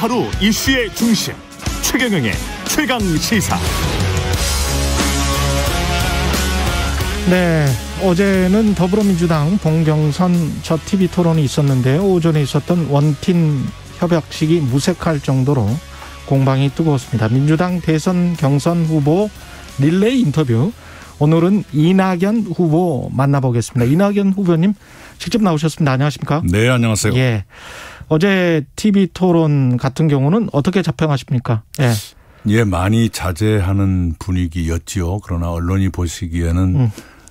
하루 이슈의 중심 최경영의 최강 시사. 네, 어제는 더불어민주당 봉경선 저 TV 토론이 있었는데 오전에 있었던 원팀 협약식이 무색할 정도로 공방이 뜨거웠습니다. 민주당 대선 경선 후보 릴레이 인터뷰. 오늘은 이낙연 후보 만나보겠습니다. 이낙연 후보님 직접 나오셨습니다. 안녕하십니까? 네, 안녕하세요. 예. 어제 TV 토론 같은 경우는 어떻게 자평하십니까? 예. 예, 많이 자제하는 분위기였지요. 그러나 언론이 보시기에는 음.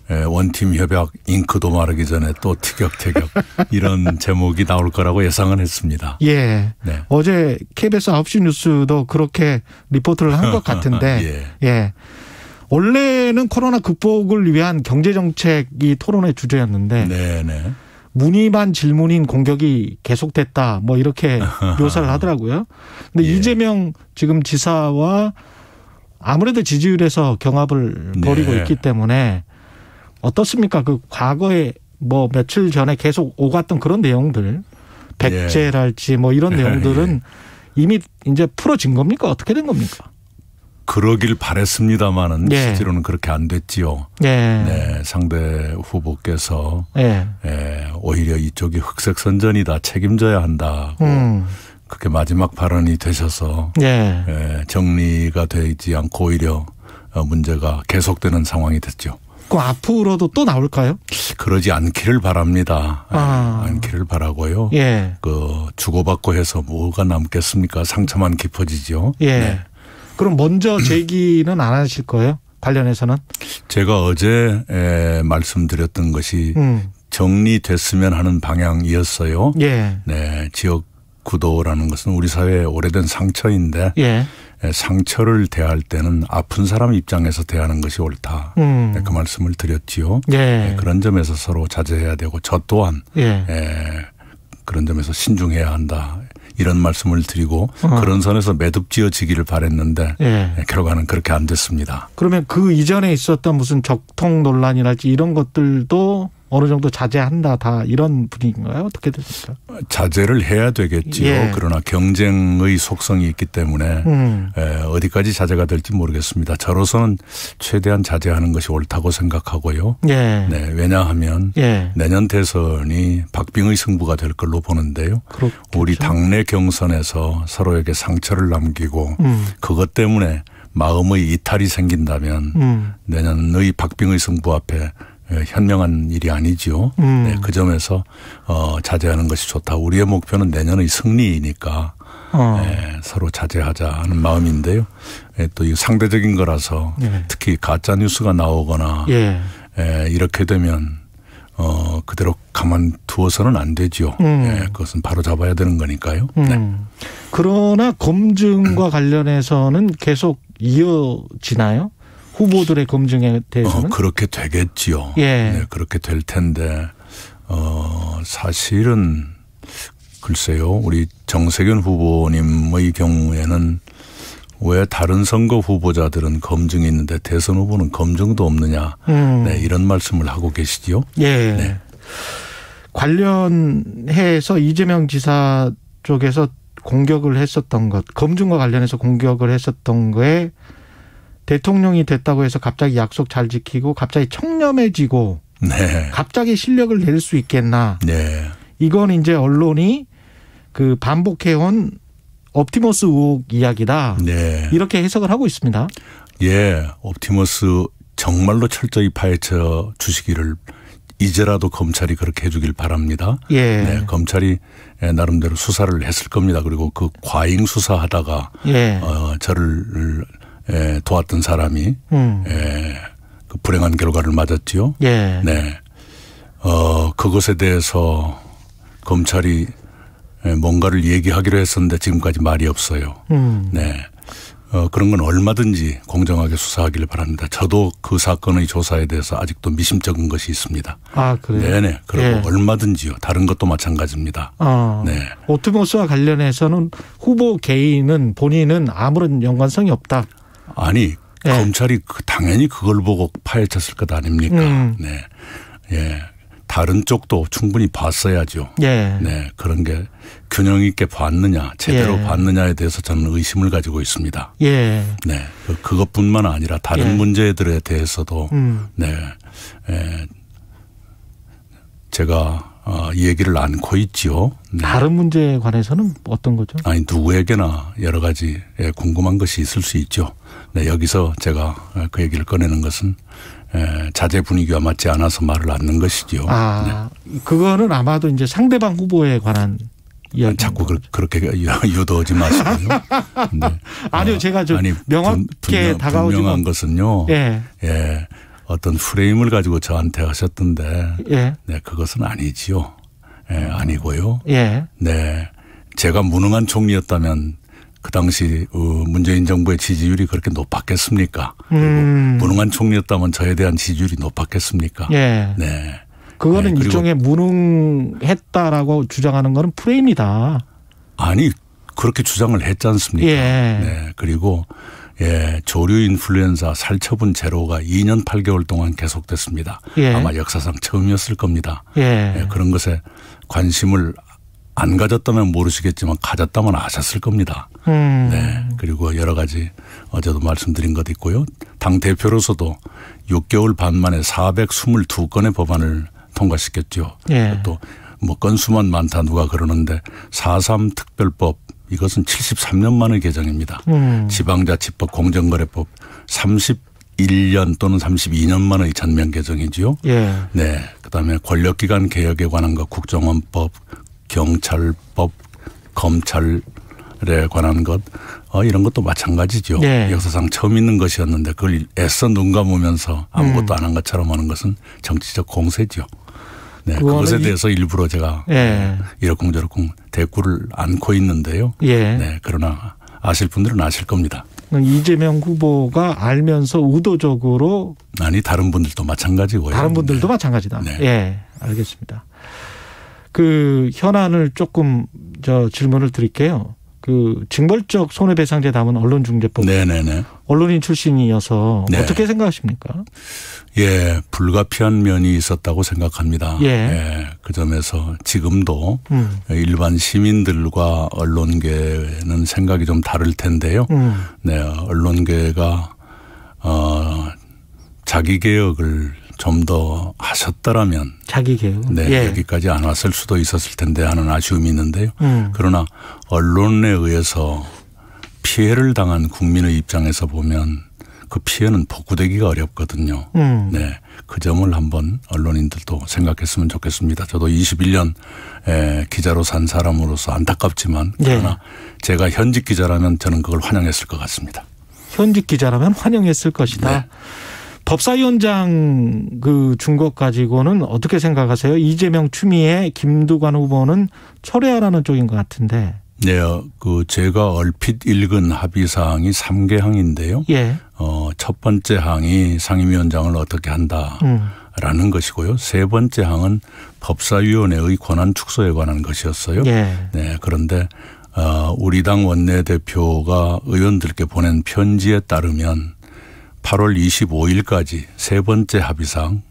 예, 원팀 협약 잉크도 마르기 전에 또 티격태격 이런 제목이 나올 거라고 예상은 했습니다. 예. 네. 어제 KBS 9시 뉴스도 그렇게 리포트를 한 것 같은데 예. 예. 원래는 코로나 극복을 위한 경제 정책이 토론의 주제였는데 네네. 네. 문의만 질문인 공격이 계속됐다. 뭐 이렇게 묘사를 하더라고요. 근데 예. 이재명 지금 지사와 아무래도 지지율에서 경합을 네. 벌이고 있기 때문에 어떻습니까? 그 과거에 뭐 며칠 전에 계속 오갔던 그런 내용들 예. 백제랄지 뭐 이런 예. 내용들은 이미 이제 풀어진 겁니까? 어떻게 된 겁니까? 그러길 바랬습니다마는 예. 실제로는 그렇게 안 됐지요. 예. 네, 상대 후보께서 네. 예. 오히려 이쪽이 흑색 선전이다 책임져야 한다고 뭐 음. 그렇게 마지막 발언이 되셔서 예, 정리가 되지 않고 오히려 어, 문제가 계속되는 상황이 됐죠. 그 앞으로도 또 나올까요? 그러지 않기를 바랍니다. 예, 아. 않기를 바라고요. 예. 그 주고받고 해서 뭐가 남겠습니까? 상처만 깊어지죠. 네. 그럼 먼저 제기는 안 하실 거예요? 관련해서는? 제가 어제 에, 말씀드렸던 것이 음. 정리됐으면 하는 방향이었어요. 예. 네, 지역 구도라는 것은 우리 사회의 오래된 상처인데 예. 상처를 대할 때는 아픈 사람 입장에서 대하는 것이 옳다. 음. 네, 그 말씀을 드렸지요. 예. 네, 그런 점에서 서로 자제해야 되고 저 또한 예. 그런 점에서 신중해야 한다. 이런 말씀을 드리고 어. 그런 선에서 매듭지어지기를 바랬는데 예. 예. 결과는 그렇게 안 됐습니다. 그러면 그 이전에 있었던 무슨 적통 논란이랄지 이런 것들도 어느 정도 자제한다 다 이런 분위기인가요? 어떻게 됩니까? 자제를 해야 되겠지요. 예. 그러나 경쟁의 속성이 있기 때문에 음. 어디까지 자제가 될지 모르겠습니다. 저로서는 최대한 자제하는 것이 옳다고 생각하고요. 예. 네, 왜냐하면 예. 내년 대선이 박빙의 승부가 될 걸로 보는데요. 그렇겠죠. 우리 당내 경선에서 서로에게 상처를 남기고 음. 그것 때문에 마음의 이탈이 생긴다면 음. 내년의 박빙의 승부 앞에 예, 현명한 일이 아니지요. 음. 네, 그 점에서 어, 자제하는 것이 좋다. 우리의 목표는 내년의 승리이니까 어. 네, 서로 자제하자 하는 마음인데요. 네, 예, 또이 상대적인 거라서 네. 특히 가짜 뉴스가 나오거나 예. 네, 이렇게 되면 어, 그대로 가만 두어서는 안 되지요. 음. 네, 그것은 바로 잡아야 되는 거니까요. 음. 네. 그러나 검증과 관련해서는 계속 이어지나요? 후보들의 검증에 대해서는 어, 그렇게 되겠지요. 예. 네, 그렇게 될 텐데 어 사실은 글쎄요. 우리 정세균 후보님의 경우에는 왜 다른 선거 후보자들은 검증이 있는데 대선 후보는 검증도 없느냐. 음. 네, 이런 말씀을 하고 계시지요. 예. 네. 관련해서 이재명 지사 쪽에서 공격을 했었던 것, 검증과 관련해서 공격을 했었던 거에 대통령이 됐다고 해서 갑자기 약속 잘 지키고 갑자기 청렴해지고 네. 갑자기 실력을 낼 수 있겠나. 네. 이건 이제 언론이 그 반복해온 옵티머스 의혹 이야기다. 네. 이렇게 해석을 하고 있습니다. 예, 옵티머스 정말로 철저히 파헤쳐 주시기를 이제라도 검찰이 그렇게 해주길 바랍니다. 예. 네, 검찰이 예, 나름대로 수사를 했을 겁니다. 그리고 그 과잉 수사하다가 예. 어, 저를 에, 예, 도왔던 사람이 음. 에, 예, 그 불행한 결과를 맞았지요. 예. 네. 어 그것에 대해서 검찰이 예, 뭔가를 얘기하기로 했었는데 지금까지 말이 없어요. 음. 네. 어, 그런 건 얼마든지 공정하게 수사하기를 바랍니다. 저도 그 사건의 조사에 대해서 아직도 미심쩍은 것이 있습니다. 아, 그래요? 네네. 그리고 예. 얼마든지요. 다른 것도 마찬가지입니다. 아, 네. 오토모스와 관련해서는 후보 개인은 본인은 아무런 연관성이 없다. 아니 네. 검찰이 그, 당연히 그걸 보고 파헤쳤을 것 아닙니까? 음. 네. 예. 다른 쪽도 충분히 봤어야죠. 예. 네. 그런 게 균형 있게 봤느냐, 제대로 예. 봤느냐에 대해서 저는 의심을 가지고 있습니다. 예. 네. 그, 그것뿐만 아니라 다른 예. 문제들에 대해서도 음. 네. 예. 제가 어, 얘기를 안고 있지요. 네. 다른 문제에 관해서는 어떤 거죠? 아니 누구에게나 여러 가지 예, 궁금한 것이 있을 수 있죠. 네, 여기서 제가 그 얘기를 꺼내는 것은 예, 자제 분위기와 맞지 않아서 말을 않는 것이지요. 아, 네. 그거는 아마도 이제 상대방 후보에 관한 이야 자꾸 그, 그렇게 유도하지 마시고요. 네. 아니요, 어, 제가 좀 아니, 명확하게 분명, 다가오지 분명한 것은요. 예. 예. 어떤 프레임을 가지고 저한테 하셨던데 예. 네 그것은 아니지요. 예, 아니고요. 예. 네 제가 무능한 총리였다면 그 당시 어, 문재인 정부의 지지율이 그렇게 높았겠습니까? 음. 그리고 무능한 총리였다면 저에 대한 지지율이 높았겠습니까? 예. 네. 그거는 네. 일종의 무능했다라고 주장하는 거는 프레임이다. 아니 그렇게 주장을 했지 않습니까? 예. 네. 그리고 예, 조류 인플루엔자 살처분 제로가 2년 8개월 동안 계속됐습니다. 예. 아마 역사상 처음이었을 겁니다. 예. 예, 그런 것에 관심을 안 가졌다면 모르시겠지만 가졌다면 아셨을 겁니다. 음. 네. 그리고 여러 가지 어제도 말씀드린 것 있고요. 당 대표로서도 6개월 반 만에 422건의 법안을 통과시켰죠. 예. 또뭐 건수만 많다 누가 그러는데 4.3 특별법 이것은 73년 만의 개정입니다. 음. 지방자치법 공정거래법 31년 또는 32년 만의 전면 개정이지요. 예. 네. 그다음에 권력기관 개혁에 관한 것 국정원법, 경찰법, 검찰 에 관한 것 어, 이런 것도 마찬가지죠. 네. 역사상 처음 있는 것이었는데 그걸 애써 눈 감으면서 아무것도 음. 안한 것처럼 하는 것은 정치적 공세죠. 네, 그것에 대해서 일부러 제가 예. 이러쿵저러쿵 대꾸를 안고 있는데요. 예. 네, 그러나 아실 분들은 아실 겁니다. 이재명 후보가 알면서 의도적으로 아니 다른 분들도 마찬가지고요. 다른 분들도 네. 마찬가지다. 네. 예, 알겠습니다. 그 현안을 조금 저 질문을 드릴게요. 그 징벌적 손해배상제 담은 언론중재법. 네네네. 언론인 출신이어서 네. 어떻게 생각하십니까? 예, 불가피한 면이 있었다고 생각합니다. 예. 예그 점에서 지금도 음. 일반 시민들과 언론계는 생각이 좀 다를 텐데요. 음. 네, 언론계가 어, 자기 개혁을 좀더 하셨더라면 자기 개혁 네 예. 여기까지 안 왔을 수도 있었을 텐데 하는 아쉬움이 있는데요. 음. 그러나 언론에 의해서 피해를 당한 국민의 입장에서 보면 그 피해는 복구되기가 어렵거든요. 음. 네. 그 점을 한번 언론인들도 생각했으면 좋겠습니다. 저도 21년 에, 기자로 산 사람으로서 안타깝지만 네. 그러나 네. 제가 현직 기자라면 저는 그걸 환영했을 것 같습니다. 현직 기자라면 환영했을 것이다. 네. 법사위원장 그 준 것 가지고는 어떻게 생각하세요? 이재명, 추미애, 김두관 후보는 철회하라는 쪽인 것 같은데. 네, 그 제가 얼핏 읽은 합의 사항이 3개 항인데요. 예. 어, 첫 번째 항이 상임위원장을 어떻게 한다. 라는 음. 것이고요. 세 번째 항은 법사위원회의 권한 축소에 관한 것이었어요. 예. 네. 그런데 어 우리 당 원내대표가 의원들께 보낸 편지에 따르면 8월 25일까지 세 번째 합의상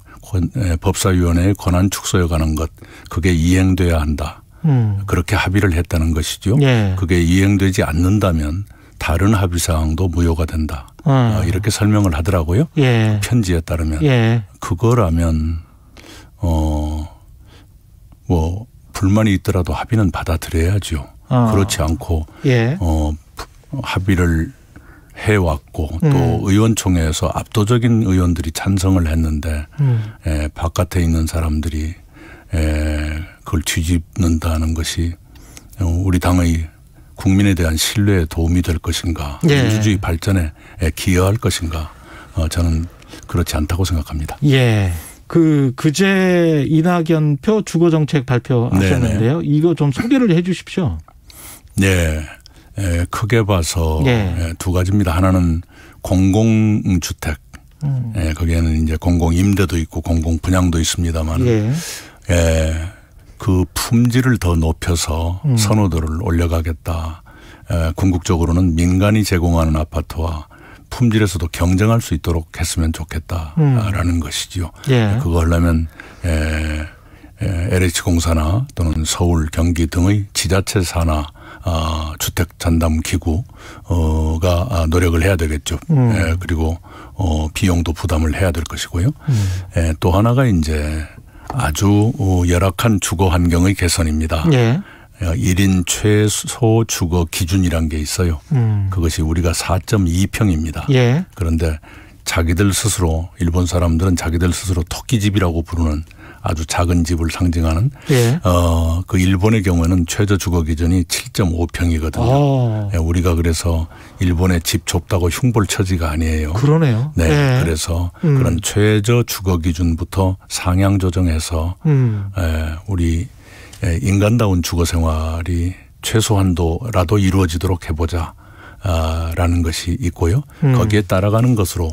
법사위원회의 권한 축소에 관한 것 그게 이행돼야 한다. 음. 그렇게 합의를 했다는 것이죠. 예. 그게 이행되지 않는다면 다른 합의 사항도 무효가 된다. 어. 이렇게 설명을 하더라고요. 예. 편지에 따르면 예. 그거라면 어뭐 불만이 있더라도 합의는 받아들여야죠. 어. 그렇지 않고 예. 어 합의를 해왔고 음. 또 의원총회에서 압도적인 의원들이 찬성을 했는데 음. 에, 예, 바깥에 있는 사람들이 에, 예, 그걸 뒤집는다는 것이 우리 당의 국민에 대한 신뢰에 도움이 될 것인가 예. 민주주의 발전에 예, 기여할 것인가 어, 저는 그렇지 않다고 생각합니다. 예. 그 그제 이낙연 표 주거 정책 발표하셨는데요. 네네. 이거 좀 소개를 해 주십시오. 네. 예, 크게 봐서 예. 예, 두 가지입니다. 하나는 공공주택. 음. 예, 거기에는 이제 공공임대도 있고 공공분양도 있습니다만 예. 예, 그 품질을 더 높여서 음. 선호도를 올려가겠다. 예, 궁극적으로는 민간이 제공하는 아파트와 품질에서도 경쟁할 수 있도록 했으면 좋겠다라는 음. 것이지요. 예. 예 그거 하려면 예, 예 LH공사나 또는 서울, 경기 등의 지자체 산하 아, 주택 전담 기구가 어, 노력을 해야 되겠죠. 음. 예, 그리고 어, 비용도 부담을 해야 될 것이고요. 음. 예, 또 하나가 이제 아주 어, 열악한 주거 환경의 개선입니다. 예. 1인 어, 최소 주거 기준이란 게 있어요. 음. 그것이 우리가 4.2평입니다. 예. 그런데 자기들 스스로 일본 사람들은 자기들 스스로 토끼집이라고 부르는 아주 작은 집을 상징하는 예. 어그 일본의 경우에는 최저 주거 기준이 7.5평이거든요. 아. 예, 우리가 그래서 일본의 집 좁다고 흉볼 처지가 아니에요. 그러네요. 네, 예. 그래서 음. 그런 최저 주거 기준부터 상향 조정해서 음. 에, 예, 우리 예, 인간다운 주거 생활이 최소한도라도 이루어지도록 해보자. 아, 라는 것이 있고요. 음. 거기에 따라가는 것으로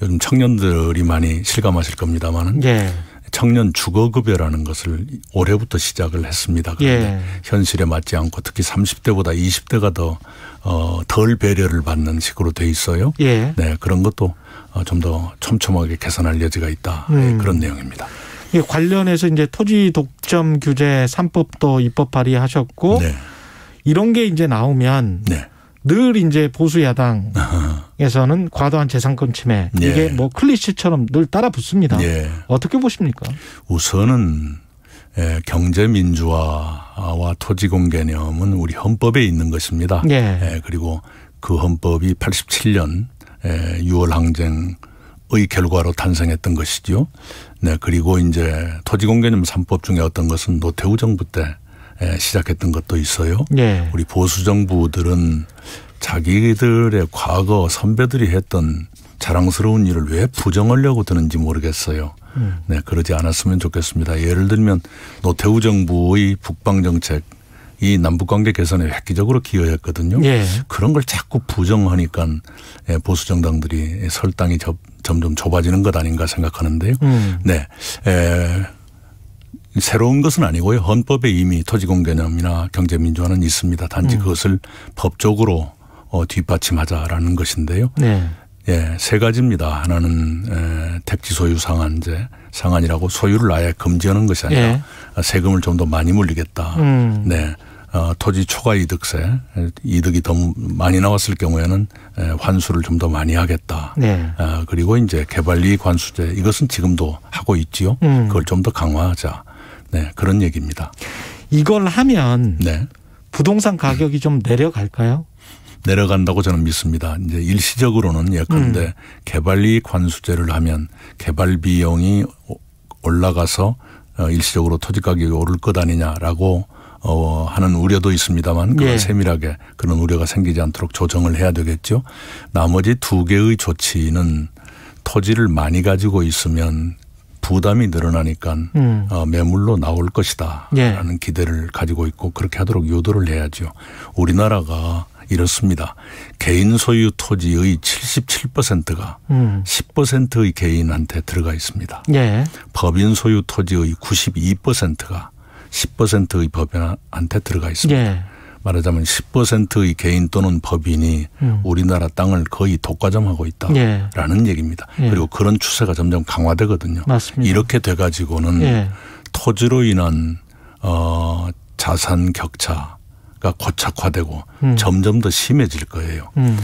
요즘 청년들이 많이 실감하실 겁니다만은 예. 청년 주거급여라는 것을 올해부터 시작을 했습니다. 그런데 예. 현실에 맞지 않고 특히 30대보다 20대가 더, 어, 덜 배려를 받는 식으로 돼 있어요. 예. 네. 그런 것도 어, 좀더 촘촘하게 개선할 여지가 있다. 네, 음. 그런 내용입니다. 예, 관련해서 이제 토지 독점 규제 3법도 입법 발의하셨고 네. 이런 게 이제 나오면 네. 늘 이제 보수 야당 에서는 과도한 재산권 침해 예. 이게 뭐 클리셰처럼 늘 따라 붙습니다. 예. 어떻게 보십니까? 우선은 예, 경제 민주화와 토지 공 개념은 우리 헌법에 있는 것입니다. 예. 예 그리고 그 헌법이 87년 6월 예, 항쟁 의 결과로 탄생했던 것이죠. 네, 그리고 이제 토지공개념 3법 중에 어떤 것은 노태우 정부 때 예, 시작했던 것도 있어요. 우리 보수 정부들은 자기들의 과거 선배들이 했던 자랑스러운 일을 왜 부정하려고 드는지 모르겠어요. 음. 네, 그러지 않았으면 좋겠습니다. 예를 들면 노태우 정부의 북방 정책 이 남북관계 개선에 획기적으로 기여했거든요. 예. 그런 걸 자꾸 부정하니까 예, 보수 정당들이 설당이 점, 점점 좁아지는 것 아닌가 생각하는데요. 음. 네. 에, 예. 새로운 것은 아니고요. 헌법에 이미 토지공개념이나 경제민주화는 있습니다. 단지 음. 그것을 법적으로 어, 뒷받침하자라는 것인데요. 네. 예, 세 가지입니다. 하나는 에, 택지 소유 상한제 상한이라고 소유를 아예 금지하는 것이 아니라 예. 아, 세금을 좀 더 많이 물리겠다. 음. 네. 어, 토지 초과 이득세 이득이 더 많이 나왔을 경우에는 에, 환수를 좀 더 많이 하겠다. 네. 어, 그리고 이제 개발이익 관수제 이것은 지금도 하고 있지요. 음. 그걸 좀 더 강화하자. 네, 그런 얘기입니다. 이걸 하면 네. 부동산 가격이 좀 내려갈까요? 내려간다고 저는 믿습니다. 이제 일시적으로는 예컨대 음. 개발이익 관수제를 하면 개발 비용이 올라가서 어, 일시적으로 토지 가격이 오를 것 아니냐라고 어, 하는 우려도 있습니다만 그 예. 세밀하게 그런 우려가 생기지 않도록 조정을 해야 되겠죠. 나머지 두 개의 조치는 토지를 많이 가지고 있으면 부담이 늘어나니까 음. 어, 매물로 나올 것이다라는 예. 기대를 가지고 있고 그렇게 하도록 유도를 해야죠. 우리나라가 이렇습니다. 개인 소유 토지의 77%가 음. 10%의 개인한테 들어가 있습니다. 예. 법인 소유 토지의 92%가 10%의 법인한테 들어가 있습니다. 예. 말하자면 10%의 개인 또는 법인이 음. 우리나라 땅을 거의 독과점하고 있다라는 예. 얘기입니다. 예. 그리고 그런 추세가 점점 강화되거든요. 맞습니다. 이렇게 돼 가지고는 예. 토지로 인한 어 자산 격차 가 고착화되고 음. 점점 더 심해질 거예요. 음.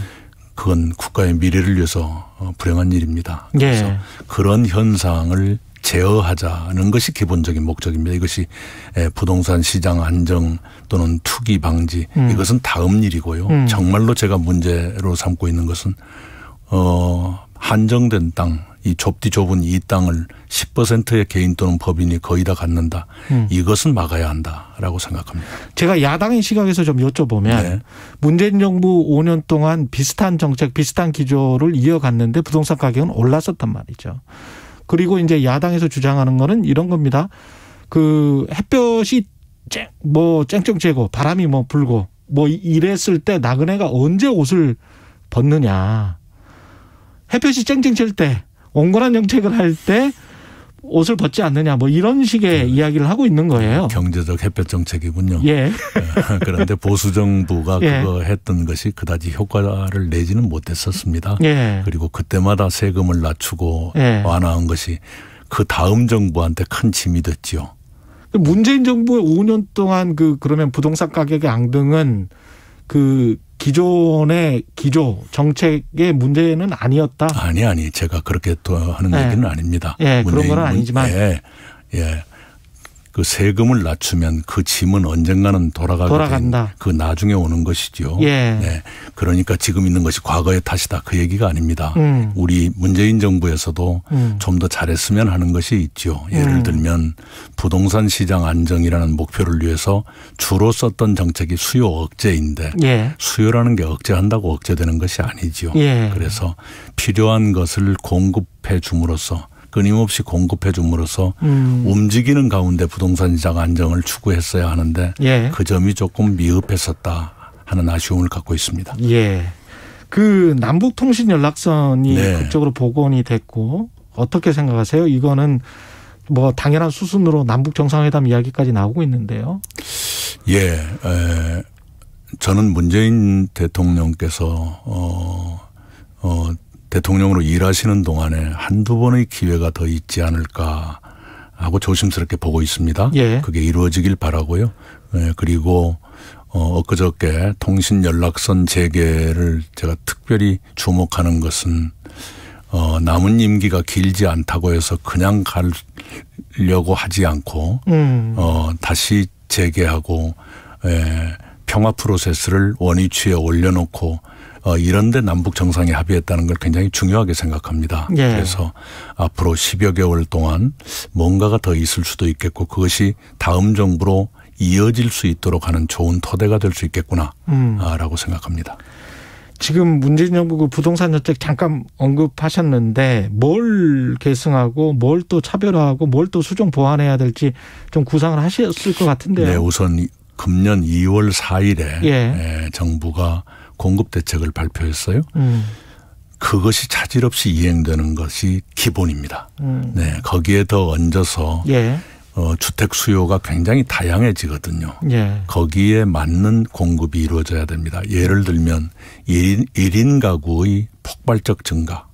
그건 국가의 미래를 위해서 어, 불행한 일입니다. 예. 그래서 예. 그런 현상을 제어하자는 것이 기본적인 목적입니다. 이것이 부동산 시장 안정 또는 투기 방지 음. 이것은 다음 일이고요. 음. 정말로 제가 문제로 삼고 있는 것은 어 한정된 땅이 좁디 좁은 이 땅을 10%의 개인 또는 법인이 거의 다 갖는다. 음. 이것은 막아야 한다라고 생각합니다. 제가 야당의 시각에서 좀 여쭤보면 네. 문재인 정부 5년 동안 비슷한 정책, 비슷한 기조를 이어갔는데 부동산 가격은 올랐었단 말이죠. 그리고 이제 야당에서 주장하는 거는 이런 겁니다. 그 햇볕이 쨍, 뭐 쨍쨍 쬐고 바람이 뭐 불고 뭐 이랬을 때 나그네가 언제 옷을 벗느냐. 햇볕이 쨍쨍 칠때 온건한 정책을 할 때 옷을 벗지 않느냐 뭐 이런 식의 네. 이야기를 하고 있는 거예요. 경제적 햇볕 정책이군요. 예. 네. 그런데 보수 정부가 예. 그거 했던 것이 그다지 효과를 내지는 못했었습니다. 예. 그리고 그때마다 세금을 낮추고 예. 완화한 것이 그 다음 정부한테 큰 짐이 됐지 그 문재인 정부의 5년 동안 그 그러면 부동산 가격의 앙등은 그 기존의 기조 정책의 문제는 아니었다. 아니 아니 제가 그렇게 또 하는 네. 얘기는 아닙니다. 예, 그런 건 아니지만 예, 예. 그 세금을 낮추면 그 짐은 언젠가는 돌아가게 돌아간다. 그 나중에 오는 것이죠. 예. 네. 그러니까 지금 있는 것이 과거의 탓이다 그 얘기가 아닙니다. 음. 우리 문재인 정부에서도 음. 좀더 잘했으면 하는 것이 있죠. 예를 음. 들면 부동산 시장 안정이라는 목표를 위해서 주로 썼던 정책이 수요 억제인데 예. 수요라는 게 억제한다고 억제되는 것이 아니죠 예. 그래서 필요한 것을 공급해 줌으로써 끊임없이 공급해 줌으로써 음. 움직이는 가운데 부동산 시장 안정을 추구했어야 하는데 예. 그 점이 조금 미흡했었다 하는 아쉬움을 갖고 있습니다. 예. 그 남북 통신 연락선이 네. 그쪽으로 복원이 됐고 어떻게 생각하세요? 이거는 뭐 당연한 수순으로 남북 정상회담 이야기까지 나오고 있는데요. 예. 에, 저는 문재인 대통령께서 어, 어 대통령으로 일하시는 동안에 한두 번의 기회가 더 있지 않을까 하고 조심스럽게 보고 있습니다. 예. 그게 이루어지길 바라고요. 예, 그리고 어, 엊그저께 통신 연락선 재개를 제가 특별히 주목하는 것은 어, 남은 임기가 길지 않다고 해서 그냥 가려고 하지 않고 음. 어, 다시 재개하고 예, 평화 프로세스를 원위치에 올려놓고 어, 이런데 남북 정상이 합의했다는 걸 굉장히 중요하게 생각합니다. 예. 그래서 앞으로 10여 개월 동안 뭔가가 더 있을 수도 있겠고 그것이 다음 정부로 이어질 수 있도록 하는 좋은 토대가 될 수 있겠구나라고 음. 아, 생각합니다. 지금 문재인 정부 그 부동산 정책 잠깐 언급하셨는데 뭘 계승하고 뭘 또 차별화하고 뭘 또 수정 보완해야 될지 좀 구상을 하셨을 것 같은데요. 네, 우선 금년 2월 4일에 예. 네, 정부가 공급 대책을 발표했어요. 음. 그것이 차질없이 이행되는 것이 기본입니다. 음. 네, 거기에 더 얹어서 예. 어, 주택 수요가 굉장히 다양해지거든요. 예. 거기에 맞는 공급이 이루어져야 됩니다. 예를 들면 일인 1인 가구의 폭발적 증가.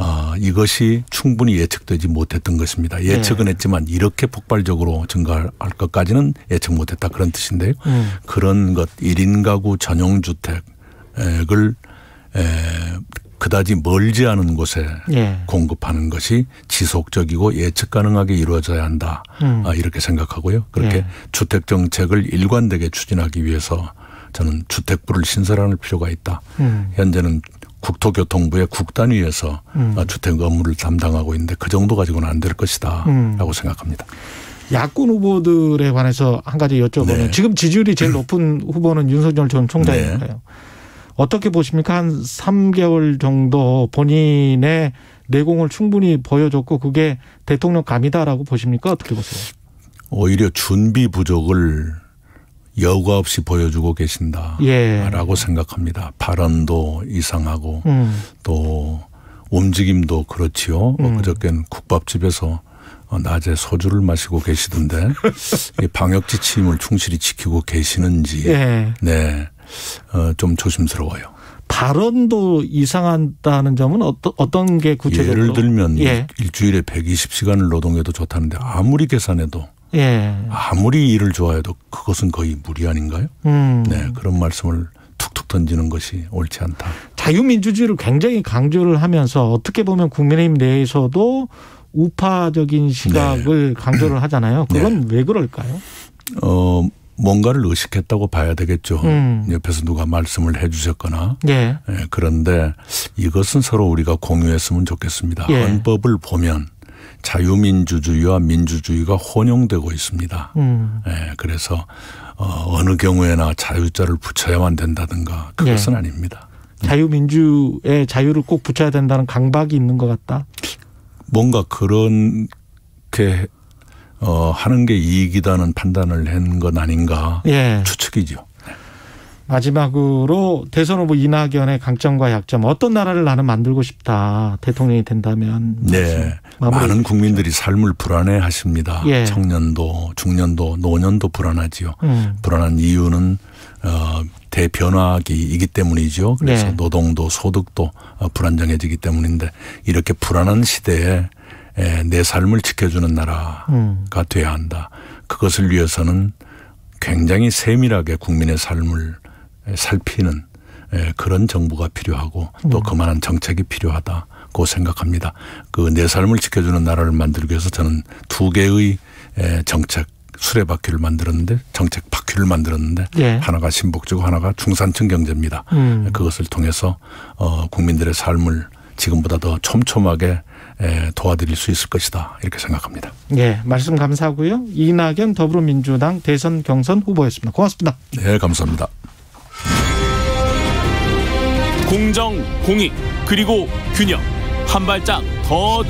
아, 이것이 충분히 예측되지 못했던 것입니다. 네. 예측은 네. 했지만 이렇게 폭발적으로 증가할 것까지는 예측 못했다 그런 뜻인데요. 음. 그런 것 1인 가구 전용 주택을 에, 그다지 멀지 않은 곳에 네. 공급하는 것이 지속적이고 예측 가능하게 이루어져야 한다 음. 아, 이렇게 생각하고요. 그렇게 네. 주택 정책을 일관되게 추진하기 위해서 저는 주택부를 신설하는 필요가 있다. 음. 현재는 국토교통부의 국단위에서 음. 아, 주택 업무를 담당하고 있는데 그 정도 가지고는 안 될 것이다라고 음. 생각합니다. 야권 후보들에 관해서 한 가지 여쭤보면 네. 지금 지지율이 제일 높은 후보는 윤석열 전총장이니요 네. 어떻게 보십니까? 한 3개월 정도 본인의 내공을 충분히 보여줬고 그게 대통령 감이다라고 보십니까? 어떻게 보세요? 오히려 준비 부족을 여과 없이 보여주고 계신다라고 예. 생각합니다. 발언도 이상하고 음. 또 움직임도 그렇지요. 음. 그저께는 국밥집에서 어, 낮에 소주를 마시고 계시던데 방역 지침을 충실히 지키고 계시는지 예. 네. 어, 좀 조심스러워요. 발언도 이상한다는 점은 어떠, 어떤 게 구체적으로? 예를 들면 예. 일주일에 120시간을 노동해도 좋다는데 아무리 계산해도 예. 아무리 일을 좋아해도 그것은 거의 무리 아닌가요? 음. 네 그런 말씀을 툭툭 던지는 것이 옳지 않다. 자유민주주의를 굉장히 강조를 하면서 어떻게 보면 국민의힘 내에서도 우파적인 시각을 네. 강조를 하잖아요. 네. 그건 네. 왜 그럴까요? 어 뭔가를 의식했다고 봐야 되겠죠. 음. 옆에서 누가 말씀을 해 주셨거나. 예. 예, 그런데 이것은 서로 우리가 공유했으면 좋겠습니다. 예. 헌법을 보면 자유민주주의와 민주주의가 혼용되고 있습니다. 음. 예, 그래서 어, 어느 경우에나 자유자를 붙여야만 된다든가 그것은 예. 아닙니다. 음. 자유민주의 자유를 꼭 붙여야 된다는 강박이 있는 것 같다. 뭔가 그런 렇게 어, 하는 게 이익이다는 판단을 한것 아닌가 예. 추측이죠. 마지막으로 대선 후보 이낙연의 강점과 약점 어떤 나라를 나는 만들고 싶다 대통령이 된다면 네 많은 국민들이 삶을 불안해하십니다 예. 청년도 중년도 노년도 불안하지요 음. 불안한 이유는 어, 대변화기이기 때문이죠 그래서 네. 노동도 소득도 어, 불안정해지기 때문인데 이렇게 불안한 시대에 예, 내 삶을 지켜주는 나라가 음. 돼야 한다. 그것을 위해서는 굉장히 세밀하게 국민의 삶을 살피는 예, 그런 정부가 필요하고 또 음. 그만한 정책이 필요하다고 생각합니다. 그 내 삶을 지켜주는 나라를 만들기 위해서 저는 두 개의 예, 정책 수레바퀴를 만들었는데 정책 바퀴를 만들었는데 예. 하나가 신복지고 하나가 중산층 경제입니다. 음. 그것을 통해서 어 국민들의 삶을 지금보다 더 촘촘하게 예, 도와드릴 수 있을 것이다 이렇게 생각합니다. 예, 말씀 감사하고요. 이낙연 더불어민주당 대선 경선 후보였습니다. 고맙습니다. 네, 감사합니다. 공정, 공익, 그리고 균형 한 발짝 더.